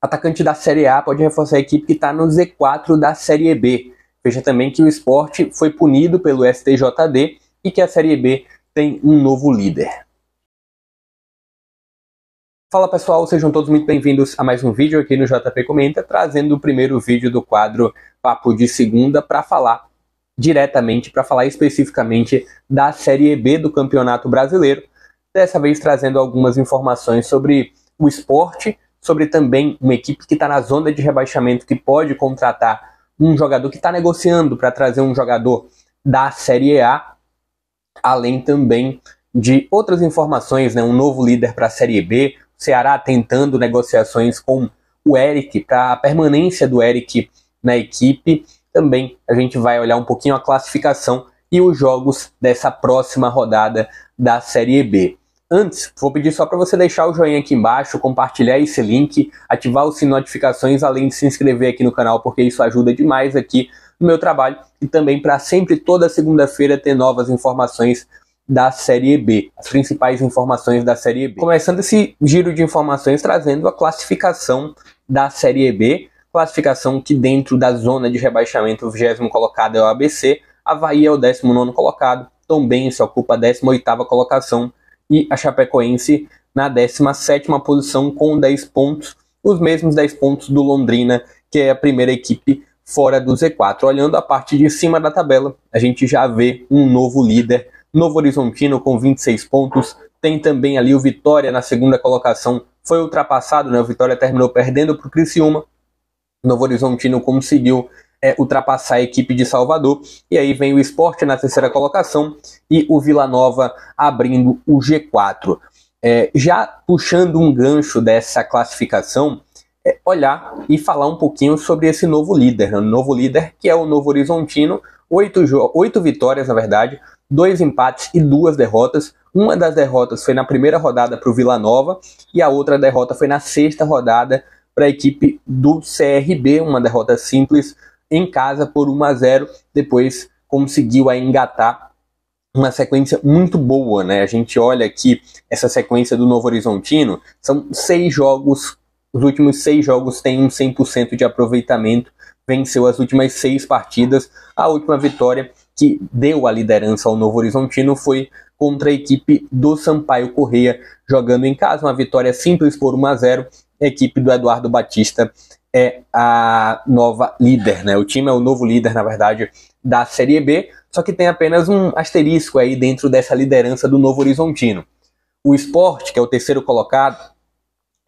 atacante da Série A pode reforçar a equipe que está no Z4 da Série B. Veja também que o esporte foi punido pelo STJD e que a Série B tem um novo líder. Fala pessoal, sejam todos muito bem-vindos a mais um vídeo aqui no JP Comenta, trazendo o primeiro vídeo do quadro Papo de Segunda para falar diretamente, para falar especificamente da Série B do Campeonato Brasileiro. Dessa vez trazendo algumas informações sobre o esporte, sobre também uma equipe que está na zona de rebaixamento, que pode contratar um jogador que está negociando para trazer um jogador da Série A, além também de outras informações, né? um novo líder para a Série B, o Ceará tentando negociações com o Eric, para a permanência do Eric na equipe. Também a gente vai olhar um pouquinho a classificação e os jogos dessa próxima rodada da Série B. Antes, vou pedir só para você deixar o joinha aqui embaixo, compartilhar esse link, ativar o sininho de notificações, além de se inscrever aqui no canal, porque isso ajuda demais aqui no meu trabalho e também para sempre toda segunda-feira ter novas informações da Série B, as principais informações da Série B. Começando esse giro de informações trazendo a classificação da Série B, classificação que dentro da zona de rebaixamento, o vigésimo colocado é o ABC, Havaí é o 19 colocado, isso ocupa a 18ª colocação, e a Chapecoense na 17 posição com 10 pontos, os mesmos 10 pontos do Londrina, que é a primeira equipe fora do Z4. Olhando a parte de cima da tabela, a gente já vê um novo líder, Novo Horizontino com 26 pontos, tem também ali o Vitória na segunda colocação, foi ultrapassado, né? O Vitória terminou perdendo para o Criciúma. Novo Horizontino conseguiu é, ultrapassar a equipe de Salvador. E aí vem o esporte na terceira colocação e o Vila Nova abrindo o G4. É, já puxando um gancho dessa classificação, é, olhar e falar um pouquinho sobre esse novo líder, o né? novo líder que é o Novo Horizontino, oito, oito vitórias na verdade, dois empates e duas derrotas. Uma das derrotas foi na primeira rodada para o Vila Nova e a outra derrota foi na sexta rodada para a equipe do CRB, uma derrota simples em casa por 1 a 0 depois conseguiu aí engatar uma sequência muito boa, né? A gente olha aqui essa sequência do Novo Horizontino, são seis jogos, os últimos seis jogos têm um 100% de aproveitamento, venceu as últimas seis partidas, a última vitória que deu a liderança ao Novo Horizontino foi contra a equipe do Sampaio Correia, jogando em casa, uma vitória simples por 1 a 0, equipe do Eduardo Batista é a nova líder, né? O time é o novo líder, na verdade, da Série B, só que tem apenas um asterisco aí dentro dessa liderança do Novo Horizontino. O Sport, que é o terceiro colocado,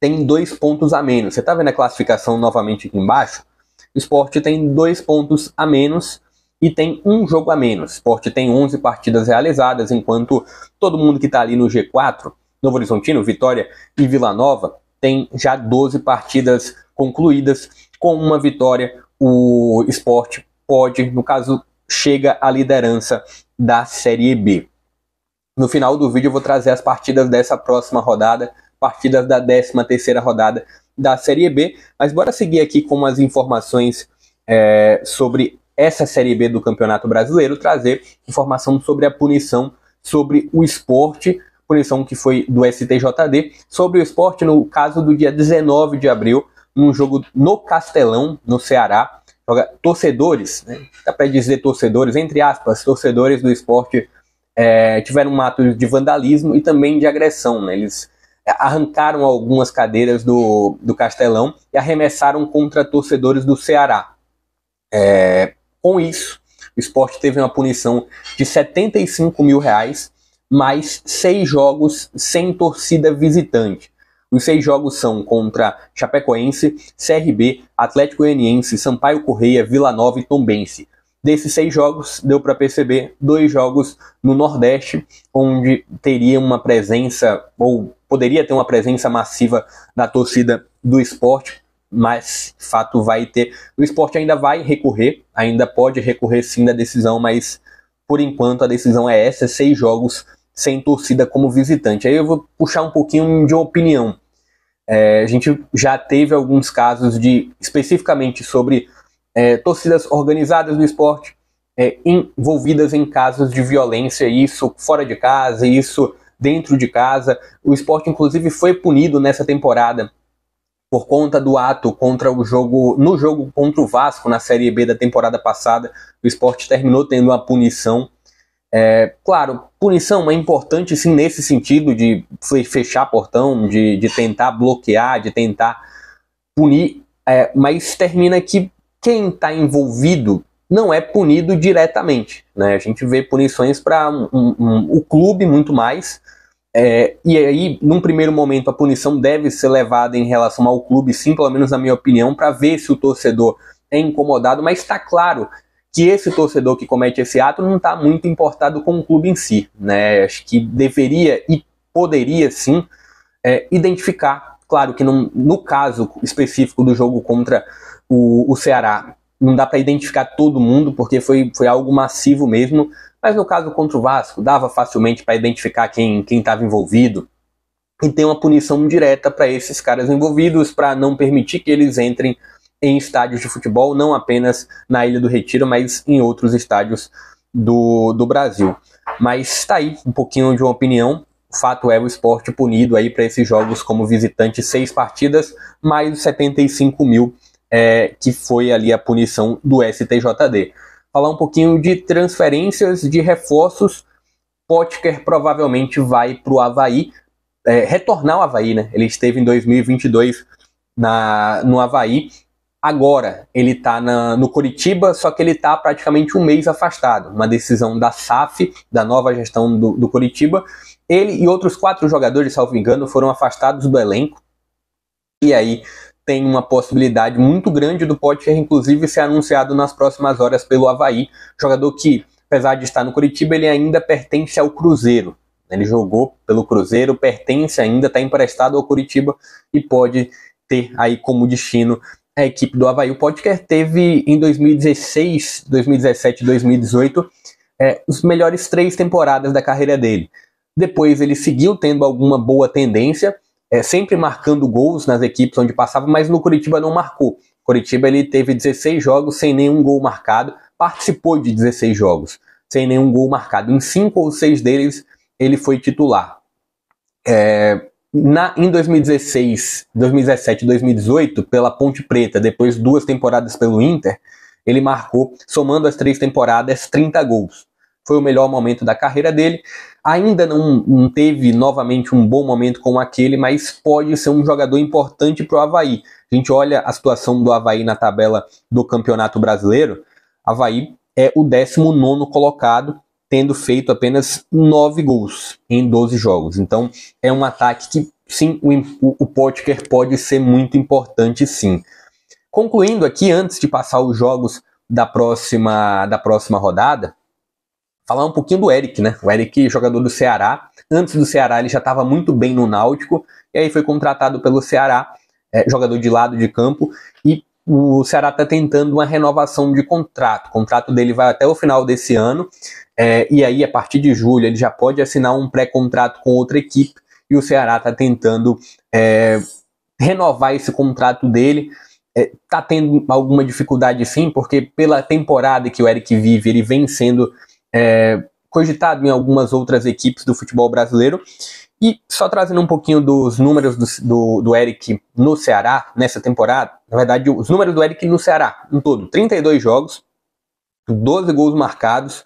tem dois pontos a menos. Você está vendo a classificação novamente aqui embaixo? O Sport tem dois pontos a menos e tem um jogo a menos. O Sport tem 11 partidas realizadas, enquanto todo mundo que está ali no G4, Novo Horizontino, Vitória e Vila Nova, tem já 12 partidas concluídas. Com uma vitória, o esporte pode, no caso, chega à liderança da Série B. No final do vídeo eu vou trazer as partidas dessa próxima rodada, partidas da 13 rodada da Série B, mas bora seguir aqui com as informações é, sobre essa Série B do Campeonato Brasileiro, trazer informação sobre a punição, sobre o esporte, punição que foi do STJD sobre o esporte no caso do dia 19 de abril, num jogo no Castelão, no Ceará. torcedores, né? dá para dizer torcedores, entre aspas, torcedores do esporte é, tiveram um ato de vandalismo e também de agressão. Né? Eles arrancaram algumas cadeiras do, do Castelão e arremessaram contra torcedores do Ceará. É, com isso, o esporte teve uma punição de 75 mil reais mais seis jogos sem torcida visitante. Os seis jogos são contra Chapecoense, CRB, Atlético Goianiense, Sampaio Correia, Vila Nova e Tombense. Desses seis jogos, deu para perceber dois jogos no Nordeste, onde teria uma presença, ou poderia ter uma presença massiva da torcida do esporte, mas de fato vai ter. O esporte ainda vai recorrer, ainda pode recorrer sim da decisão, mas por enquanto a decisão é essa: seis jogos sem torcida como visitante. Aí eu vou puxar um pouquinho de opinião. É, a gente já teve alguns casos de especificamente sobre é, torcidas organizadas do esporte é, envolvidas em casos de violência, isso fora de casa, isso dentro de casa. O esporte, inclusive, foi punido nessa temporada por conta do ato contra o jogo no jogo contra o Vasco na Série B da temporada passada. O esporte terminou tendo uma punição. É, claro, punição é importante sim nesse sentido de fechar portão, de, de tentar bloquear, de tentar punir, é, mas termina que quem está envolvido não é punido diretamente. Né? A gente vê punições para um, um, um, o clube muito mais. É, e aí, num primeiro momento, a punição deve ser levada em relação ao clube, sim, pelo menos na minha opinião, para ver se o torcedor é incomodado, mas está claro que esse torcedor que comete esse ato não está muito importado com o clube em si. Né? Acho que deveria e poderia sim é, identificar. Claro que no caso específico do jogo contra o, o Ceará, não dá para identificar todo mundo, porque foi, foi algo massivo mesmo. Mas no caso contra o Vasco, dava facilmente para identificar quem estava envolvido. E tem uma punição direta para esses caras envolvidos, para não permitir que eles entrem em estádios de futebol, não apenas na Ilha do Retiro, mas em outros estádios do, do Brasil. Mas está aí um pouquinho de uma opinião. O fato é o esporte punido aí para esses jogos como visitante seis partidas, mais os 75 mil é, que foi ali a punição do STJD. Falar um pouquinho de transferências, de reforços. Potker provavelmente vai para o Havaí, é, retornar ao Havaí, né? Ele esteve em 2022 na, no Havaí agora. Ele está no Curitiba, só que ele está praticamente um mês afastado. Uma decisão da SAF, da nova gestão do, do Curitiba. Ele e outros quatro jogadores, salvo engano, foram afastados do elenco. E aí tem uma possibilidade muito grande do Potker, inclusive, ser anunciado nas próximas horas pelo Havaí. Jogador que, apesar de estar no Curitiba, ele ainda pertence ao Cruzeiro. Ele jogou pelo Cruzeiro, pertence ainda, está emprestado ao Curitiba e pode ter aí como destino a equipe do Havaí, o Podker teve em 2016, 2017 2018 é, os melhores três temporadas da carreira dele. Depois ele seguiu tendo alguma boa tendência, é, sempre marcando gols nas equipes onde passava, mas no Curitiba não marcou. Curitiba ele teve 16 jogos sem nenhum gol marcado, participou de 16 jogos sem nenhum gol marcado. Em cinco ou seis deles ele foi titular. É, na, em 2016, 2017 2018, pela Ponte Preta, depois duas temporadas pelo Inter, ele marcou, somando as três temporadas, 30 gols. Foi o melhor momento da carreira dele. Ainda não, não teve novamente um bom momento como aquele, mas pode ser um jogador importante para o Havaí. A gente olha a situação do Havaí na tabela do Campeonato Brasileiro. Havaí é o 19 colocado, tendo feito apenas 9 gols em 12 jogos. Então é um ataque que, sim, o, o Potker pode ser muito importante, sim. Concluindo aqui, antes de passar os jogos da próxima, da próxima rodada, falar um pouquinho do Eric, né? O Eric, jogador do Ceará. Antes do Ceará, ele já estava muito bem no Náutico, e aí foi contratado pelo Ceará, é, jogador de lado de campo, e o Ceará está tentando uma renovação de contrato. O contrato dele vai até o final desse ano, é, e aí a partir de julho ele já pode assinar um pré-contrato com outra equipe, e o Ceará está tentando é, renovar esse contrato dele. Está é, tá tendo alguma dificuldade sim, porque pela temporada que o Eric vive, ele vem sendo é, cogitado em algumas outras equipes do futebol brasileiro, e só trazendo um pouquinho dos números do, do, do, Eric no Ceará nessa temporada, na verdade, os números do Eric no Ceará, em todo, 32 jogos, 12 gols marcados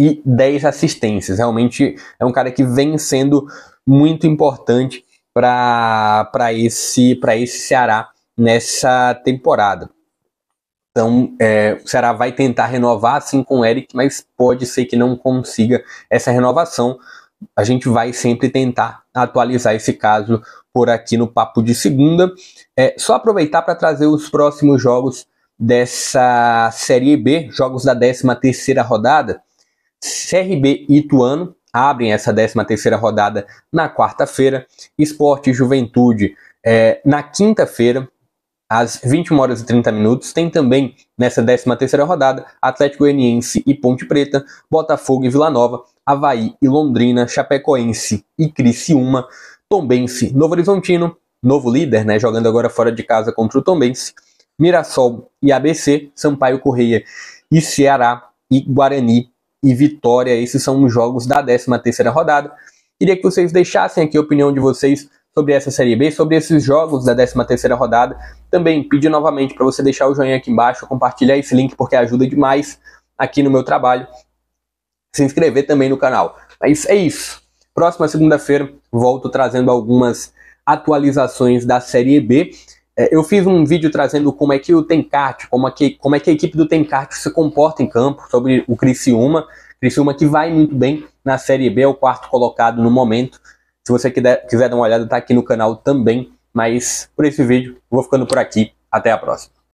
e 10 assistências. Realmente é um cara que vem sendo muito importante para esse, esse Ceará nessa temporada. Então, é, o Ceará vai tentar renovar assim com o Eric, mas pode ser que não consiga essa renovação a gente vai sempre tentar atualizar esse caso por aqui no Papo de Segunda. É só aproveitar para trazer os próximos jogos dessa Série B, jogos da 13 terceira rodada. CRB e Ituano abrem essa 13 terceira rodada na quarta-feira. Esporte e Juventude é, na quinta-feira, às 21 horas e 30 minutos. Tem também, nessa 13 terceira rodada, Atlético Goianiense e Ponte Preta, Botafogo e Vila Nova. Havaí e Londrina, Chapecoense e Criciúma, Tombense, Novo Horizontino, novo líder, né, jogando agora fora de casa contra o Tombense, Mirassol e ABC, Sampaio Correia e Ceará e Guarani e Vitória. Esses são os jogos da 13ª rodada. Queria que vocês deixassem aqui a opinião de vocês sobre essa Série B, sobre esses jogos da 13ª rodada. Também pedi novamente para você deixar o joinha aqui embaixo, compartilhar esse link porque ajuda demais aqui no meu trabalho se inscrever também no canal. Mas é, é isso. Próxima segunda-feira volto trazendo algumas atualizações da Série B. É, eu fiz um vídeo trazendo como é que o Tenkart, como é que, como é que a equipe do Tenkart se comporta em campo, sobre o Criciúma. Criciúma que vai muito bem na Série B, é o quarto colocado no momento. Se você quiser, quiser dar uma olhada, está aqui no canal também. Mas por esse vídeo, vou ficando por aqui. Até a próxima.